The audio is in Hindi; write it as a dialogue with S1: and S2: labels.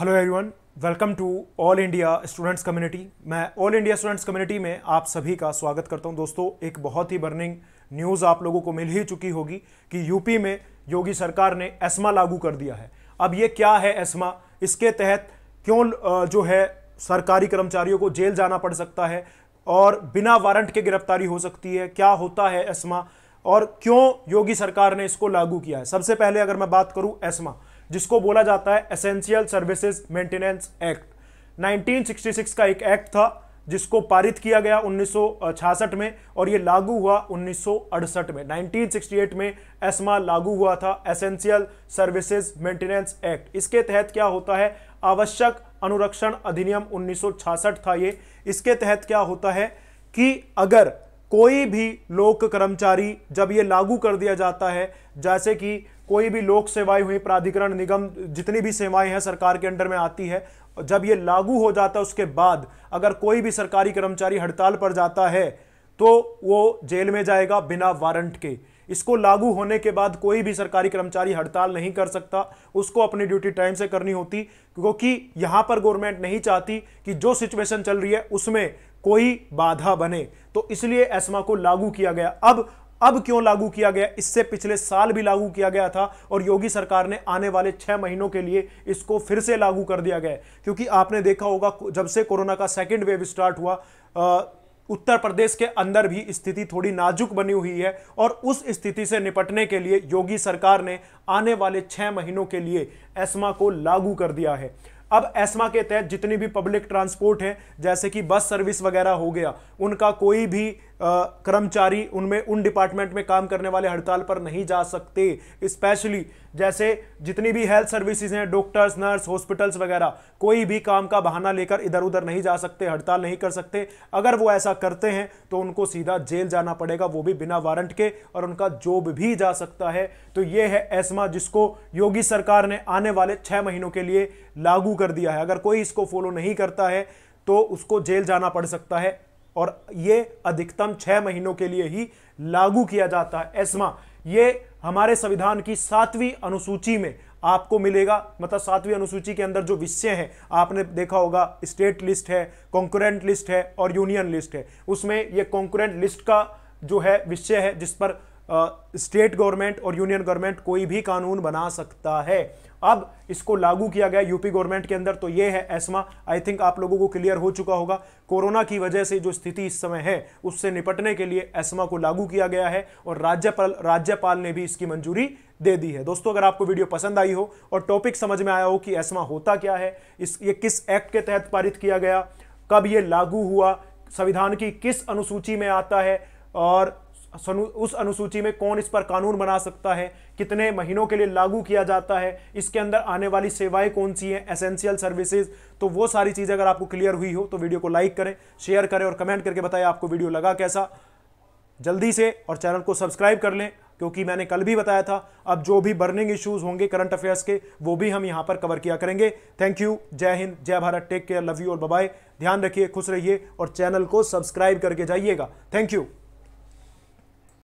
S1: hello everyone welcome to all India students community मैं ऑल इंडिया स्टूडेंट्स कम्युनिटी में आप सभी का स्वागत करता हूं दोस्तों एक बहुत ही बर्निंग न्यूज़ आप लोगों को मिल ही चुकी होगी कि यूपी में योगी सरकार ने एस्मा लागू कर दिया है अब ये क्या है एस्मा इसके तहत क्यों जो है सरकारी कर्मचारियों को जेल जाना पड़ सकता है और बिना वारंट के गिरफ्तारी हो सकती है क्या होता है एस्मा और क्यों योगी सरकार ने इसको लागू किया है सबसे पहले अगर मैं बात करूं एस्मा जिसको बोला जाता है एसेंशियल सर्विसेज मेंटेनेंस एक्ट 1966 का एक एक्ट था जिसको पारित किया गया 1966 में और ये लागू हुआ 1968 में 1968 में एस्मा लागू हुआ था एसेंशियल सर्विसेज मेंटेनेंस एक्ट इसके तहत क्या होता है आवश्यक अनुरक्षण अधिनियम 1966 था ये इसके तहत क्या होता है कि अगर कोई भी लोक कर्मचारी जब ये लागू कर दिया जाता है जैसे कि कोई भी लोक सेवाएं हुई प्राधिकरण निगम जितनी भी सेवाएं हैं सरकार के अंडर में आती है जब ये लागू हो जाता है उसके बाद अगर कोई भी सरकारी कर्मचारी हड़ताल पर जाता है तो वो जेल में जाएगा बिना वारंट के इसको लागू होने के बाद कोई भी सरकारी कर्मचारी हड़ताल नहीं कर सकता उसको अपनी ड्यूटी टाइम से करनी होती क्योंकि यहाँ पर गवर्नमेंट नहीं चाहती कि जो सिचुएशन चल रही है उसमें कोई बाधा बने तो इसलिए एस्मा को लागू किया गया अब अब क्यों लागू किया गया इससे पिछले साल भी लागू किया गया था और योगी सरकार ने आने वाले छह महीनों के लिए इसको फिर से लागू कर दिया गया क्योंकि आपने देखा होगा जब से कोरोना का सेकेंड वेव स्टार्ट हुआ आ, उत्तर प्रदेश के अंदर भी स्थिति थोड़ी नाजुक बनी हुई है और उस स्थिति से निपटने के लिए योगी सरकार ने आने वाले छह महीनों के लिए एस्मा को लागू कर दिया है अब एस्मा के तहत जितनी भी पब्लिक ट्रांसपोर्ट है जैसे कि बस सर्विस वगैरह हो गया उनका कोई भी कर्मचारी उनमें उन डिपार्टमेंट में काम करने वाले हड़ताल पर नहीं जा सकते स्पेशली जैसे जितनी भी हेल्थ सर्विसेज हैं डॉक्टर्स नर्स हॉस्पिटल्स वगैरह कोई भी काम का बहाना लेकर इधर उधर नहीं जा सकते हड़ताल नहीं कर सकते अगर वो ऐसा करते हैं तो उनको सीधा जेल जाना पड़ेगा वो भी बिना वारंट के और उनका जॉब भी जा सकता है तो ये है ऐसमा जिसको योगी सरकार ने आने वाले छः महीनों के लिए लागू कर दिया है अगर कोई इसको फॉलो नहीं करता है तो उसको जेल जाना पड़ सकता है और ये अधिकतम छः महीनों के लिए ही लागू किया जाता है एस्मा ये हमारे संविधान की सातवीं अनुसूची में आपको मिलेगा मतलब सातवीं अनुसूची के अंदर जो विषय हैं आपने देखा होगा स्टेट लिस्ट है कॉन्कुरेंट लिस्ट है और यूनियन लिस्ट है उसमें ये कॉन्क्रेंट लिस्ट का जो है विषय है जिस पर स्टेट गवर्नमेंट और यूनियन गवर्नमेंट कोई भी कानून बना सकता है अब इसको लागू किया गया यूपी गवर्नमेंट के अंदर तो ये है एस्मा आई थिंक आप लोगों को क्लियर हो चुका होगा कोरोना की वजह से जो स्थिति इस समय है उससे निपटने के लिए एस्मा को लागू किया गया है और राज्यपाल राज्यपाल ने भी इसकी मंजूरी दे दी है दोस्तों अगर आपको वीडियो पसंद आई हो और टॉपिक समझ में आया हो कि एस्मा होता क्या है इस ये किस एक्ट के तहत पारित किया गया कब ये लागू हुआ संविधान की किस अनुसूची में आता है और उस अनुसूची में कौन इस पर कानून बना सकता है कितने महीनों के लिए लागू किया जाता है इसके अंदर आने वाली सेवाएं कौन सी हैं एसेंशियल सर्विसेज तो वो सारी चीज़ें अगर आपको क्लियर हुई हो तो वीडियो को लाइक करें शेयर करें और कमेंट करके बताएं आपको वीडियो लगा कैसा जल्दी से और चैनल को सब्सक्राइब कर लें क्योंकि मैंने कल भी बताया था अब जो भी बर्निंग इश्यूज होंगे करंट अफेयर्स के वो भी हम यहां पर कवर किया करेंगे थैंक यू जय हिंद जय Bharat take care love you और बाय ध्यान रखिए खुश रहिए और चैनल को सब्सक्राइब करके जाइएगा थैंक यू